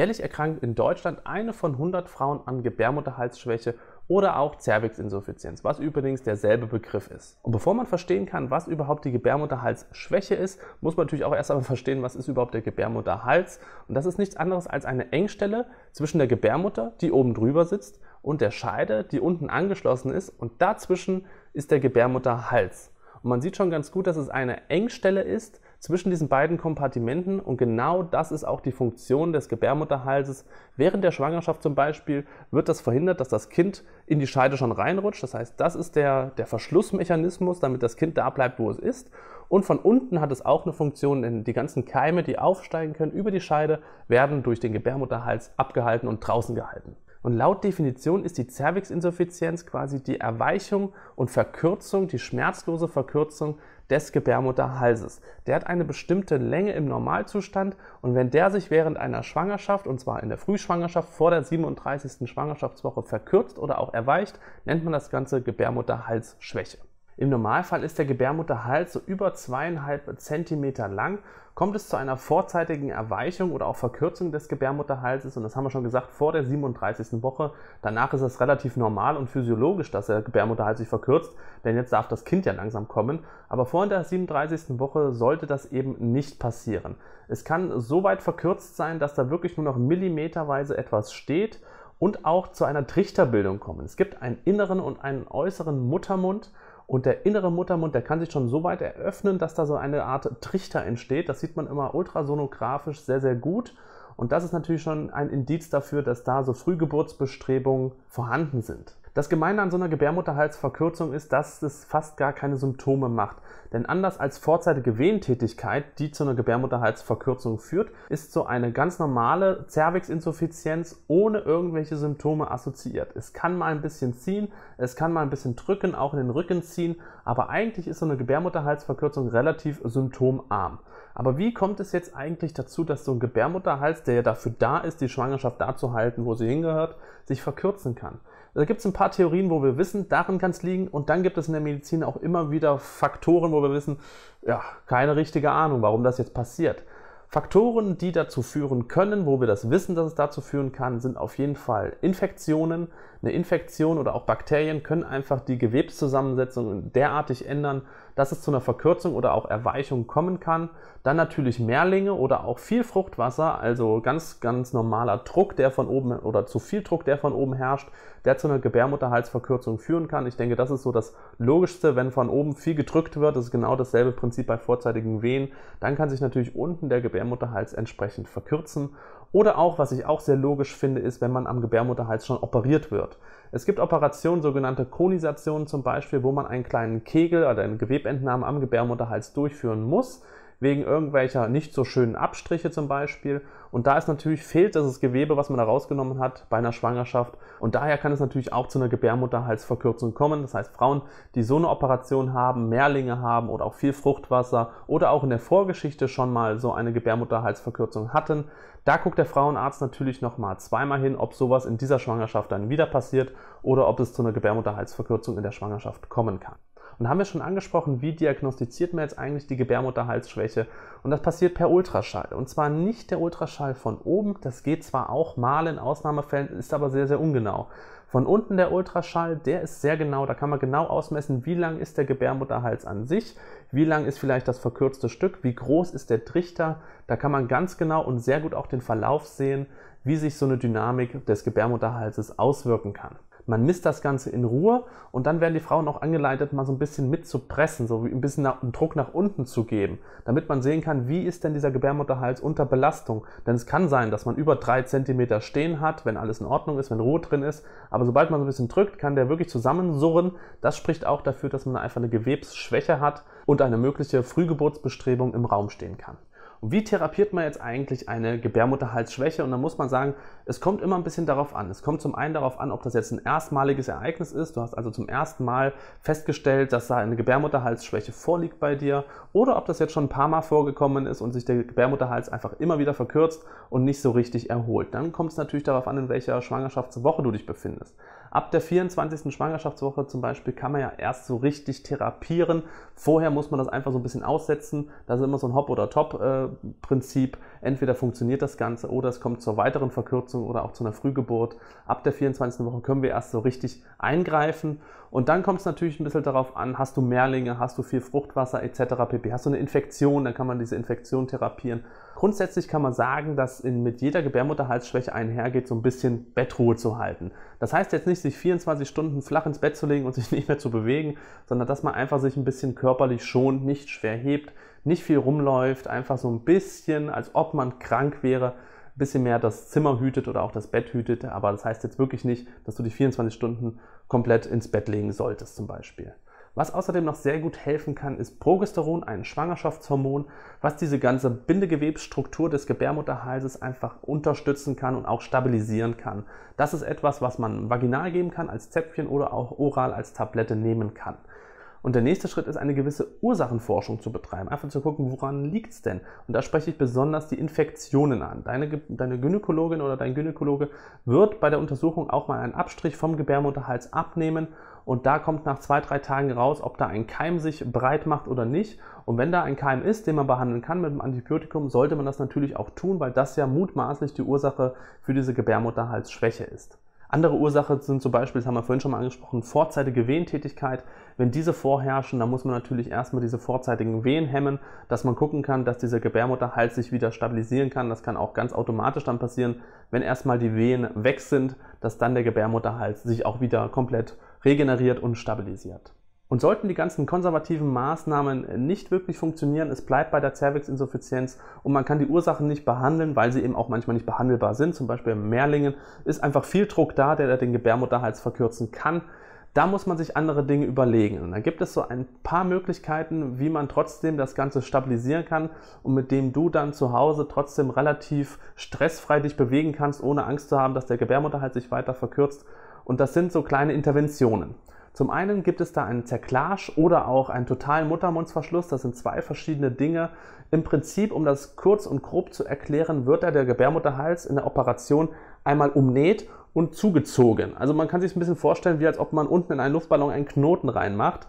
Jährlich erkrankt in Deutschland eine von 100 Frauen an Gebärmutterhalsschwäche oder auch Zervixinsuffizienz, was übrigens derselbe Begriff ist. Und bevor man verstehen kann, was überhaupt die Gebärmutterhalsschwäche ist, muss man natürlich auch erst einmal verstehen, was ist überhaupt der Gebärmutterhals. Und das ist nichts anderes als eine Engstelle zwischen der Gebärmutter, die oben drüber sitzt, und der Scheide, die unten angeschlossen ist. Und dazwischen ist der Gebärmutterhals. Und man sieht schon ganz gut, dass es eine Engstelle ist, zwischen diesen beiden Kompartimenten und genau das ist auch die Funktion des Gebärmutterhalses. Während der Schwangerschaft zum Beispiel wird das verhindert, dass das Kind in die Scheide schon reinrutscht. Das heißt, das ist der, der Verschlussmechanismus, damit das Kind da bleibt, wo es ist. Und von unten hat es auch eine Funktion, denn die ganzen Keime, die aufsteigen können über die Scheide, werden durch den Gebärmutterhals abgehalten und draußen gehalten. Und laut Definition ist die Zervixinsuffizienz quasi die Erweichung und Verkürzung, die schmerzlose Verkürzung des Gebärmutterhalses. Der hat eine bestimmte Länge im Normalzustand und wenn der sich während einer Schwangerschaft, und zwar in der Frühschwangerschaft vor der 37. Schwangerschaftswoche verkürzt oder auch erweicht, nennt man das Ganze Gebärmutterhalsschwäche. Im Normalfall ist der Gebärmutterhals so über zweieinhalb Zentimeter lang. Kommt es zu einer vorzeitigen Erweichung oder auch Verkürzung des Gebärmutterhalses, und das haben wir schon gesagt, vor der 37. Woche, danach ist es relativ normal und physiologisch, dass der Gebärmutterhals sich verkürzt, denn jetzt darf das Kind ja langsam kommen. Aber vor der 37. Woche sollte das eben nicht passieren. Es kann so weit verkürzt sein, dass da wirklich nur noch millimeterweise etwas steht und auch zu einer Trichterbildung kommen. Es gibt einen inneren und einen äußeren Muttermund und der innere Muttermund, der kann sich schon so weit eröffnen, dass da so eine Art Trichter entsteht. Das sieht man immer ultrasonografisch sehr, sehr gut. Und das ist natürlich schon ein Indiz dafür, dass da so Frühgeburtsbestrebungen vorhanden sind. Das Gemeine an so einer Gebärmutterhalsverkürzung ist, dass es fast gar keine Symptome macht. Denn anders als vorzeitige Wehentätigkeit, die zu einer Gebärmutterhalsverkürzung führt, ist so eine ganz normale Zervixinsuffizienz ohne irgendwelche Symptome assoziiert. Es kann mal ein bisschen ziehen, es kann mal ein bisschen drücken, auch in den Rücken ziehen, aber eigentlich ist so eine Gebärmutterhalsverkürzung relativ symptomarm. Aber wie kommt es jetzt eigentlich dazu, dass so ein Gebärmutterhals, der ja dafür da ist, die Schwangerschaft da zu halten, wo sie hingehört, sich verkürzen kann? Da gibt es ein paar Theorien, wo wir wissen, darin kann es liegen. Und dann gibt es in der Medizin auch immer wieder Faktoren, wo wir wissen, ja, keine richtige Ahnung, warum das jetzt passiert. Faktoren, die dazu führen können, wo wir das wissen, dass es dazu führen kann, sind auf jeden Fall Infektionen. Eine Infektion oder auch Bakterien können einfach die Gewebszusammensetzung derartig ändern, dass es zu einer Verkürzung oder auch Erweichung kommen kann. Dann natürlich Mehrlinge oder auch viel Fruchtwasser, also ganz, ganz normaler Druck, der von oben oder zu viel Druck, der von oben herrscht, der zu einer Gebärmutterhalsverkürzung führen kann. Ich denke, das ist so das Logischste, wenn von oben viel gedrückt wird, das ist genau dasselbe Prinzip bei vorzeitigen Wehen, dann kann sich natürlich unten der Gebärmutterhals entsprechend verkürzen oder auch, was ich auch sehr logisch finde, ist, wenn man am Gebärmutterhals schon operiert wird. Es gibt Operationen, sogenannte Konisationen zum Beispiel, wo man einen kleinen Kegel oder eine Gewebentnahme am Gebärmutterhals durchführen muss wegen irgendwelcher nicht so schönen Abstriche zum Beispiel. Und da ist natürlich fehlt das Gewebe, was man da rausgenommen hat bei einer Schwangerschaft. Und daher kann es natürlich auch zu einer Gebärmutterhalsverkürzung kommen. Das heißt, Frauen, die so eine Operation haben, Mehrlinge haben oder auch viel Fruchtwasser oder auch in der Vorgeschichte schon mal so eine Gebärmutterhalsverkürzung hatten, da guckt der Frauenarzt natürlich nochmal zweimal hin, ob sowas in dieser Schwangerschaft dann wieder passiert oder ob es zu einer Gebärmutterhalsverkürzung in der Schwangerschaft kommen kann. Und haben wir schon angesprochen, wie diagnostiziert man jetzt eigentlich die Gebärmutterhalsschwäche? Und das passiert per Ultraschall. Und zwar nicht der Ultraschall von oben, das geht zwar auch mal in Ausnahmefällen, ist aber sehr, sehr ungenau. Von unten der Ultraschall, der ist sehr genau, da kann man genau ausmessen, wie lang ist der Gebärmutterhals an sich, wie lang ist vielleicht das verkürzte Stück, wie groß ist der Trichter, da kann man ganz genau und sehr gut auch den Verlauf sehen, wie sich so eine Dynamik des Gebärmutterhalses auswirken kann. Man misst das Ganze in Ruhe und dann werden die Frauen auch angeleitet, mal so ein bisschen mitzupressen, so ein bisschen nach, einen Druck nach unten zu geben, damit man sehen kann, wie ist denn dieser Gebärmutterhals unter Belastung. Denn es kann sein, dass man über drei Zentimeter stehen hat, wenn alles in Ordnung ist, wenn Ruhe drin ist. Aber sobald man so ein bisschen drückt, kann der wirklich zusammensurren. Das spricht auch dafür, dass man einfach eine Gewebsschwäche hat und eine mögliche Frühgeburtsbestrebung im Raum stehen kann. Und wie therapiert man jetzt eigentlich eine Gebärmutterhalsschwäche? Und da muss man sagen, es kommt immer ein bisschen darauf an. Es kommt zum einen darauf an, ob das jetzt ein erstmaliges Ereignis ist. Du hast also zum ersten Mal festgestellt, dass da eine Gebärmutterhalsschwäche vorliegt bei dir. Oder ob das jetzt schon ein paar Mal vorgekommen ist und sich der Gebärmutterhals einfach immer wieder verkürzt und nicht so richtig erholt. Dann kommt es natürlich darauf an, in welcher Schwangerschaftswoche du dich befindest. Ab der 24. Schwangerschaftswoche zum Beispiel kann man ja erst so richtig therapieren. Vorher muss man das einfach so ein bisschen aussetzen. Das ist immer so ein Hop- oder Top-Prinzip. Äh, Entweder funktioniert das Ganze oder es kommt zur weiteren Verkürzung oder auch zu einer Frühgeburt. Ab der 24. Woche können wir erst so richtig eingreifen. Und dann kommt es natürlich ein bisschen darauf an, hast du Mehrlinge, hast du viel Fruchtwasser etc. pp. Hast du eine Infektion, dann kann man diese Infektion therapieren. Grundsätzlich kann man sagen, dass in, mit jeder Gebärmutterhalsschwäche einhergeht, so ein bisschen Bettruhe zu halten. Das heißt jetzt nicht, sich 24 Stunden flach ins Bett zu legen und sich nicht mehr zu bewegen, sondern dass man einfach sich ein bisschen körperlich schont, nicht schwer hebt, nicht viel rumläuft, einfach so ein bisschen, als ob man krank wäre, ein bisschen mehr das Zimmer hütet oder auch das Bett hütet. Aber das heißt jetzt wirklich nicht, dass du die 24 Stunden komplett ins Bett legen solltest zum Beispiel. Was außerdem noch sehr gut helfen kann, ist Progesteron, ein Schwangerschaftshormon, was diese ganze Bindegewebsstruktur des Gebärmutterhalses einfach unterstützen kann und auch stabilisieren kann. Das ist etwas, was man vaginal geben kann als Zäpfchen oder auch oral als Tablette nehmen kann. Und der nächste Schritt ist eine gewisse Ursachenforschung zu betreiben, einfach zu gucken, woran liegt es denn? Und da spreche ich besonders die Infektionen an. Deine, deine Gynäkologin oder dein Gynäkologe wird bei der Untersuchung auch mal einen Abstrich vom Gebärmutterhals abnehmen und da kommt nach zwei, drei Tagen raus, ob da ein Keim sich breit macht oder nicht. Und wenn da ein Keim ist, den man behandeln kann mit einem Antibiotikum, sollte man das natürlich auch tun, weil das ja mutmaßlich die Ursache für diese Gebärmutterhalsschwäche ist. Andere Ursachen sind zum Beispiel, das haben wir vorhin schon mal angesprochen, vorzeitige Wehentätigkeit. Wenn diese vorherrschen, dann muss man natürlich erstmal diese vorzeitigen Wehen hemmen, dass man gucken kann, dass dieser Gebärmutterhals sich wieder stabilisieren kann. Das kann auch ganz automatisch dann passieren, wenn erstmal die Wehen weg sind, dass dann der Gebärmutterhals sich auch wieder komplett regeneriert und stabilisiert. Und sollten die ganzen konservativen Maßnahmen nicht wirklich funktionieren, es bleibt bei der Cervixinsuffizienz und man kann die Ursachen nicht behandeln, weil sie eben auch manchmal nicht behandelbar sind. Zum Beispiel im Mehrlingen ist einfach viel Druck da, der den Gebärmutterhals verkürzen kann. Da muss man sich andere Dinge überlegen. Und da gibt es so ein paar Möglichkeiten, wie man trotzdem das Ganze stabilisieren kann und mit dem du dann zu Hause trotzdem relativ stressfrei dich bewegen kannst, ohne Angst zu haben, dass der Gebärmutterhals sich weiter verkürzt und das sind so kleine Interventionen. Zum einen gibt es da einen Zerklarsch oder auch einen totalen Muttermundsverschluss. Das sind zwei verschiedene Dinge. Im Prinzip, um das kurz und grob zu erklären, wird da der Gebärmutterhals in der Operation einmal umnäht und zugezogen. Also man kann sich ein bisschen vorstellen, wie als ob man unten in einen Luftballon einen Knoten reinmacht.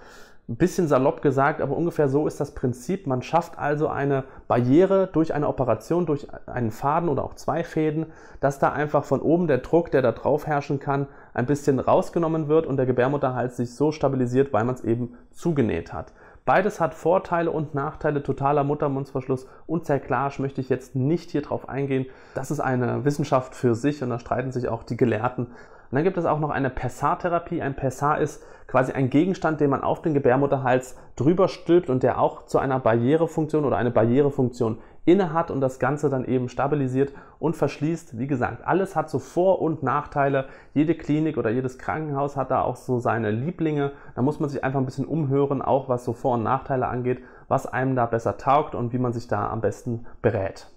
Ein bisschen salopp gesagt, aber ungefähr so ist das Prinzip. Man schafft also eine Barriere durch eine Operation, durch einen Faden oder auch zwei Fäden, dass da einfach von oben der Druck, der da drauf herrschen kann, ein bisschen rausgenommen wird und der Gebärmutterhals sich so stabilisiert, weil man es eben zugenäht hat. Beides hat Vorteile und Nachteile. Totaler Muttermundsverschluss und Zerklage möchte ich jetzt nicht hier drauf eingehen. Das ist eine Wissenschaft für sich und da streiten sich auch die Gelehrten. Und dann gibt es auch noch eine Pessar-Therapie. Ein Pessar ist quasi ein Gegenstand, den man auf den Gebärmutterhals drüber stülpt und der auch zu einer Barrierefunktion oder eine Barrierefunktion inne hat und das Ganze dann eben stabilisiert und verschließt. Wie gesagt, alles hat so Vor- und Nachteile. Jede Klinik oder jedes Krankenhaus hat da auch so seine Lieblinge. Da muss man sich einfach ein bisschen umhören, auch was so Vor- und Nachteile angeht, was einem da besser taugt und wie man sich da am besten berät.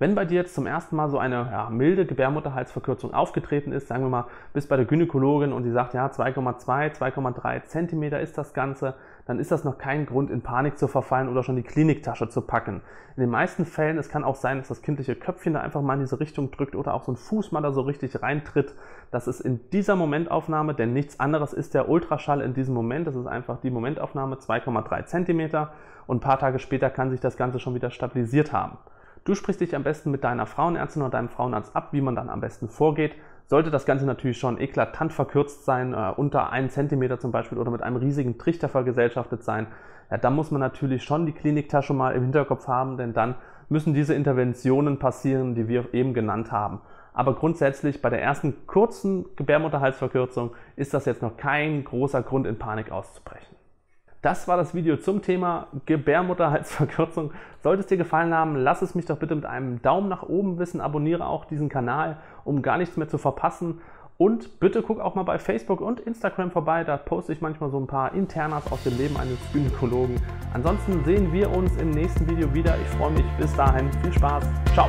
Wenn bei dir jetzt zum ersten Mal so eine ja, milde Gebärmutterhalsverkürzung aufgetreten ist, sagen wir mal, bist bei der Gynäkologin und die sagt, ja, 2,2, 2,3 Zentimeter ist das Ganze, dann ist das noch kein Grund, in Panik zu verfallen oder schon die Kliniktasche zu packen. In den meisten Fällen, es kann auch sein, dass das kindliche Köpfchen da einfach mal in diese Richtung drückt oder auch so ein Fuß mal da so richtig reintritt. Das ist in dieser Momentaufnahme, denn nichts anderes ist der Ultraschall in diesem Moment. Das ist einfach die Momentaufnahme 2,3 Zentimeter und ein paar Tage später kann sich das Ganze schon wieder stabilisiert haben. Du sprichst dich am besten mit deiner Frauenärztin oder deinem Frauenarzt ab, wie man dann am besten vorgeht. Sollte das Ganze natürlich schon eklatant verkürzt sein, äh, unter einen Zentimeter zum Beispiel oder mit einem riesigen Trichter vergesellschaftet sein, ja, dann muss man natürlich schon die Kliniktasche mal im Hinterkopf haben, denn dann müssen diese Interventionen passieren, die wir eben genannt haben. Aber grundsätzlich bei der ersten kurzen Gebärmutterhalsverkürzung ist das jetzt noch kein großer Grund, in Panik auszubrechen. Das war das Video zum Thema Gebärmutterhalsverkürzung. Sollte es dir gefallen haben, lass es mich doch bitte mit einem Daumen nach oben wissen. Abonniere auch diesen Kanal, um gar nichts mehr zu verpassen. Und bitte guck auch mal bei Facebook und Instagram vorbei. Da poste ich manchmal so ein paar Internas aus dem Leben eines Gynäkologen. Ansonsten sehen wir uns im nächsten Video wieder. Ich freue mich. Bis dahin. Viel Spaß. Ciao.